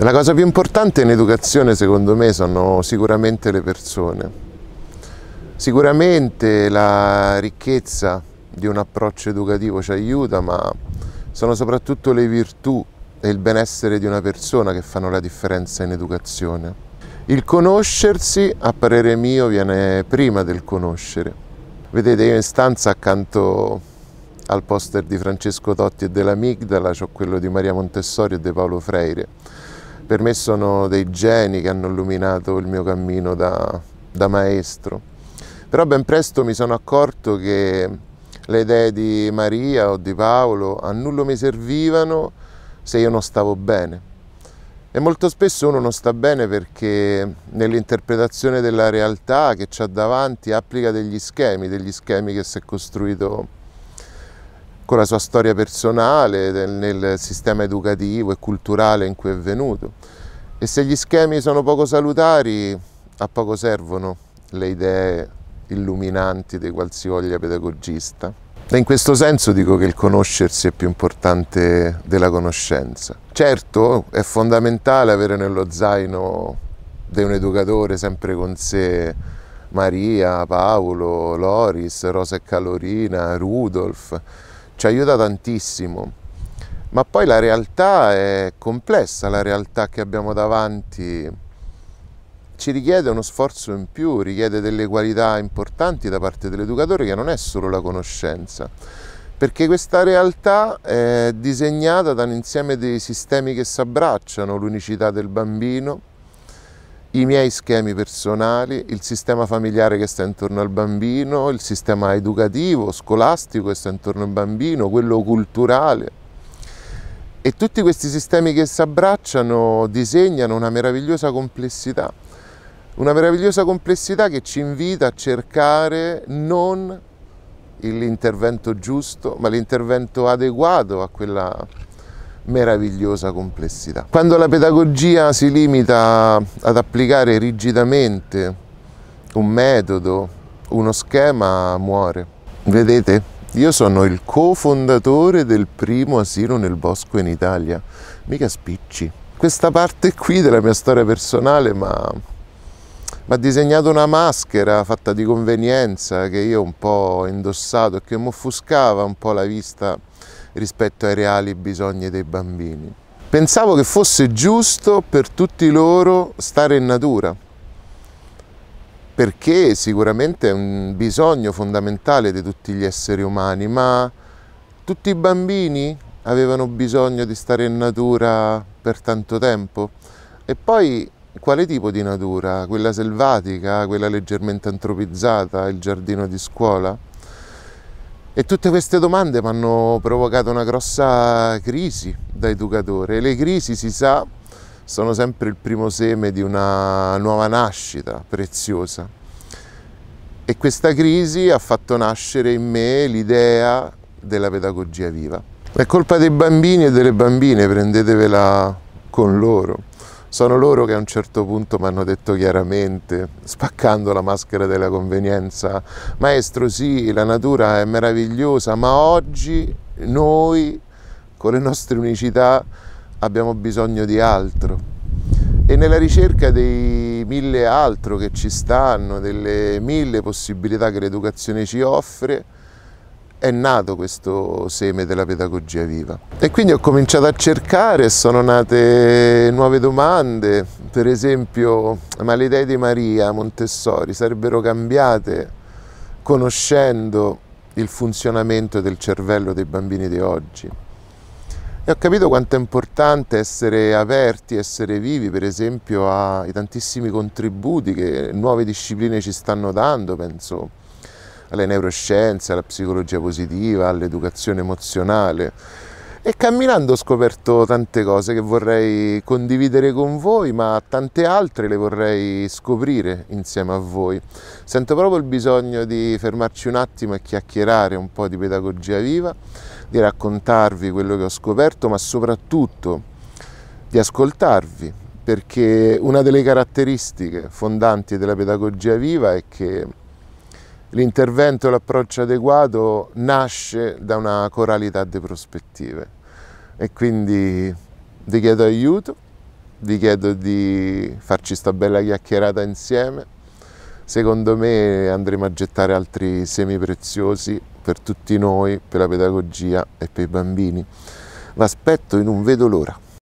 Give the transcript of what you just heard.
La cosa più importante in educazione secondo me sono sicuramente le persone, sicuramente la ricchezza di un approccio educativo ci aiuta ma sono soprattutto le virtù e il benessere di una persona che fanno la differenza in educazione. Il conoscersi a parere mio viene prima del conoscere. Vedete io in stanza accanto al poster di Francesco Totti e dell'Amigdala c'ho quello di Maria Montessori e di Paolo Freire per me sono dei geni che hanno illuminato il mio cammino da, da maestro. Però ben presto mi sono accorto che le idee di Maria o di Paolo a nulla mi servivano se io non stavo bene. E molto spesso uno non sta bene perché nell'interpretazione della realtà che c'ha davanti applica degli schemi, degli schemi che si è costruito con la sua storia personale, del, nel sistema educativo e culturale in cui è venuto. E se gli schemi sono poco salutari, a poco servono le idee illuminanti di qualsivoglia pedagogista. E in questo senso dico che il conoscersi è più importante della conoscenza. Certo, è fondamentale avere nello zaino di un educatore sempre con sé Maria, Paolo, Loris, Rosa e Calorina, Rudolf, ci aiuta tantissimo. Ma poi la realtà è complessa, la realtà che abbiamo davanti ci richiede uno sforzo in più, richiede delle qualità importanti da parte dell'educatore che non è solo la conoscenza, perché questa realtà è disegnata da un insieme di sistemi che si abbracciano, l'unicità del bambino, i miei schemi personali, il sistema familiare che sta intorno al bambino, il sistema educativo, scolastico che sta intorno al bambino, quello culturale. E tutti questi sistemi che si abbracciano disegnano una meravigliosa complessità, una meravigliosa complessità che ci invita a cercare non l'intervento giusto, ma l'intervento adeguato a quella meravigliosa complessità. Quando la pedagogia si limita ad applicare rigidamente un metodo, uno schema, muore. Vedete? Io sono il cofondatore del primo asilo nel bosco in Italia, mica spicci. Questa parte qui della mia storia personale mi ha disegnato una maschera fatta di convenienza che io un po' ho indossato e che mi offuscava un po' la vista rispetto ai reali bisogni dei bambini. Pensavo che fosse giusto per tutti loro stare in natura, perché sicuramente è un bisogno fondamentale di tutti gli esseri umani, ma tutti i bambini avevano bisogno di stare in natura per tanto tempo. E poi quale tipo di natura? Quella selvatica, quella leggermente antropizzata, il giardino di scuola? E tutte queste domande mi hanno provocato una grossa crisi da educatore. Le crisi, si sa, sono sempre il primo seme di una nuova nascita preziosa. E questa crisi ha fatto nascere in me l'idea della pedagogia viva. È colpa dei bambini e delle bambine, prendetevela con loro. Sono loro che a un certo punto mi hanno detto chiaramente, spaccando la maschera della convenienza, maestro sì, la natura è meravigliosa, ma oggi noi, con le nostre unicità, abbiamo bisogno di altro e nella ricerca dei mille altro che ci stanno, delle mille possibilità che l'educazione ci offre, è nato questo seme della pedagogia viva e quindi ho cominciato a cercare, sono nate nuove domande, per esempio ma le idee di Maria Montessori sarebbero cambiate conoscendo il funzionamento del cervello dei bambini di oggi. E ho capito quanto è importante essere aperti, essere vivi, per esempio ai tantissimi contributi che nuove discipline ci stanno dando, penso alle neuroscienze, alla psicologia positiva, all'educazione emozionale. E camminando ho scoperto tante cose che vorrei condividere con voi, ma tante altre le vorrei scoprire insieme a voi. Sento proprio il bisogno di fermarci un attimo e chiacchierare un po' di pedagogia viva, di raccontarvi quello che ho scoperto, ma soprattutto di ascoltarvi, perché una delle caratteristiche fondanti della pedagogia viva è che L'intervento e l'approccio adeguato nasce da una coralità di prospettive e quindi vi chiedo aiuto, vi chiedo di farci sta bella chiacchierata insieme. Secondo me andremo a gettare altri semi preziosi per tutti noi, per la pedagogia e per i bambini. L'aspetto e non vedo l'ora.